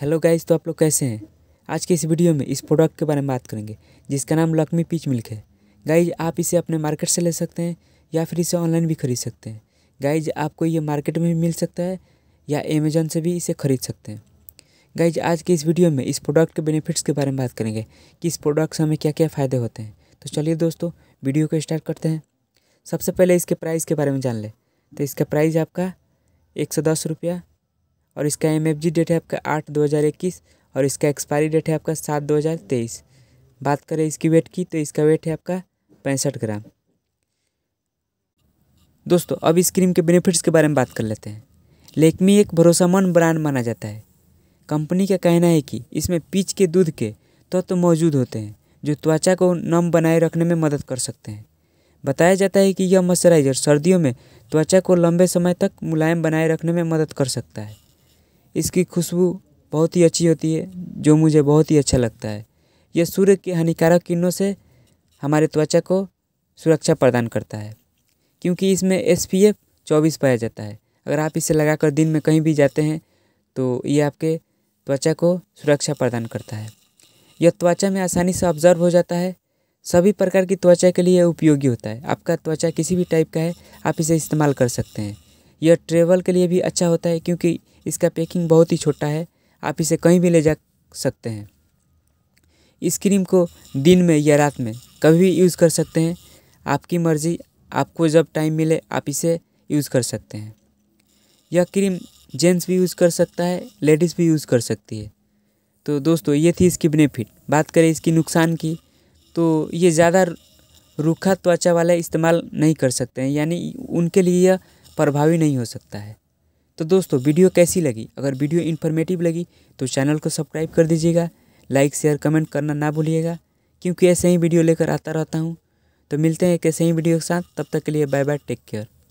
hello guys तो आप लोग कैसे हैं आज के इस वीडियो में इस प्रोडक्ट के बारे में बात करेंगे जिसका नाम लक्मी पीच मिल्क है गाइज आप इसे अपने मार्केट से ले सकते हैं या फिर इसे ऑनलाइन भी खरीद सकते हैं गाइज आपको ये मार्केट में भी मिल सकता है या अमेजोन से भी इसे खरीद सकते हैं गाइज आज के इस वीडियो में इस प्रोडक्ट के बेनिफिट्स के बारे में बात करेंगे कि इस प्रोडक्ट से हमें क्या क्या फ़ायदे होते हैं तो चलिए दोस्तों वीडियो को स्टार्ट करते हैं सबसे पहले इसके प्राइस के बारे में जान लें तो इसका प्राइस आपका एक सौ दस रुपया और इसका एम डेट है आपका आठ दो हज़ार इक्कीस और इसका एक्सपायरी डेट है आपका सात दो हज़ार तेईस बात करें इसकी वेट की तो इसका वेट है आपका पैंसठ ग्राम दोस्तों अब इस क्रीम के बेनिफिट्स के बारे में बात कर लेते हैं लेकमी एक भरोसामंद ब्रांड माना जाता है कंपनी का कहना है कि इसमें पीच के दूध के तत्व तो मौजूद होते हैं जो त्वचा को नम बनाए रखने में मदद कर सकते हैं बताया जाता है कि यह मॉइस्चराइजर सर्दियों में त्वचा को लंबे समय तक मुलायम बनाए रखने में मदद कर सकता है इसकी खुशबू बहुत ही अच्छी होती है जो मुझे बहुत ही अच्छा लगता है यह सूर्य के हानिकारक किरणों से हमारे त्वचा को सुरक्षा प्रदान करता है क्योंकि इसमें एस पी एफ चौबीस पाया जाता है अगर आप इसे लगाकर दिन में कहीं भी जाते हैं तो ये आपके त्वचा को सुरक्षा प्रदान करता है यह त्वचा में आसानी से ऑब्जर्व हो जाता है सभी प्रकार की त्वचा के लिए उपयोगी होता है आपका त्वचा किसी भी टाइप का है आप इसे इस्तेमाल कर सकते हैं यह ट्रेवल के लिए भी अच्छा होता है क्योंकि इसका पैकिंग बहुत ही छोटा है आप इसे कहीं भी ले जा सकते हैं इस क्रीम को दिन में या रात में कभी भी यूज़ कर सकते हैं आपकी मर्ज़ी आपको जब टाइम मिले आप इसे यूज़ कर सकते हैं यह क्रीम जेंट्स भी यूज़ कर सकता है लेडीज़ भी यूज़ कर सकती है तो दोस्तों ये थी इसकी बेनिफिट बात करें इसकी नुकसान की तो ये ज़्यादा रूखा त्वचा वाले इस्तेमाल नहीं कर सकते हैं यानी उनके लिए यह प्रभावी नहीं हो सकता है तो दोस्तों वीडियो कैसी लगी अगर वीडियो इन्फॉर्मेटिव लगी तो चैनल को सब्सक्राइब कर दीजिएगा लाइक शेयर कमेंट करना ना भूलिएगा क्योंकि ऐसे ही वीडियो लेकर आता रहता हूँ तो मिलते हैं एक ऐसे ही वीडियो के साथ तब तक के लिए बाय बाय टेक केयर